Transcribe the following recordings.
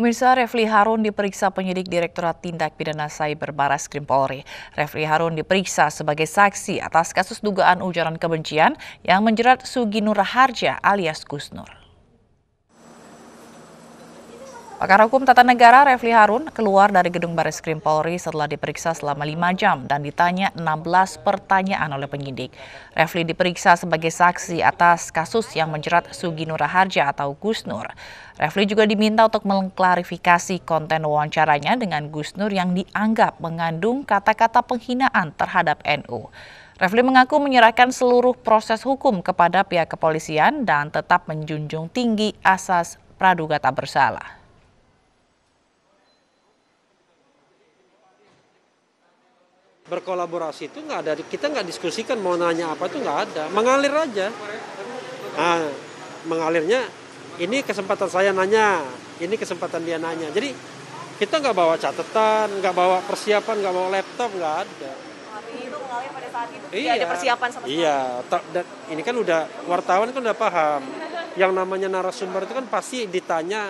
Pemirsa Refli Harun diperiksa penyidik Direktorat Tindak Pidana Cyber Baras Krim Polri. Refli Harun diperiksa sebagai saksi atas kasus dugaan ujaran kebencian yang menjerat Suginur Harja alias Gusnur. Pakar Hukum Tata Negara Refli Harun keluar dari gedung Baris Krim Polri setelah diperiksa selama lima jam dan ditanya 16 pertanyaan oleh penyidik. Refli diperiksa sebagai saksi atas kasus yang menjerat Sugi Nuraharja atau Gus Nur. Refli juga diminta untuk mengklarifikasi konten wawancaranya dengan Gus Nur yang dianggap mengandung kata-kata penghinaan terhadap NU. Refli mengaku menyerahkan seluruh proses hukum kepada pihak kepolisian dan tetap menjunjung tinggi asas praduga tak bersalah. berkolaborasi itu nggak ada kita nggak diskusikan mau nanya apa itu nggak ada mengalir aja nah, mengalirnya ini kesempatan saya nanya ini kesempatan dia nanya jadi kita nggak bawa catatan nggak bawa persiapan nggak bawa laptop nggak ada itu mengalir iya, persiapan iya ini kan udah wartawan kan udah paham yang namanya narasumber itu kan pasti ditanya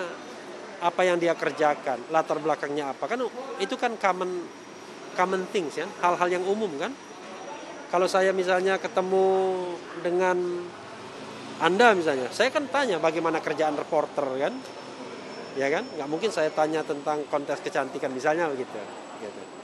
apa yang dia kerjakan latar belakangnya apa kan itu kan common common things ya, hal-hal yang umum kan. Kalau saya misalnya ketemu dengan Anda misalnya, saya kan tanya bagaimana kerjaan reporter kan, ya kan? Nggak mungkin saya tanya tentang kontes kecantikan misalnya begitu. Gitu.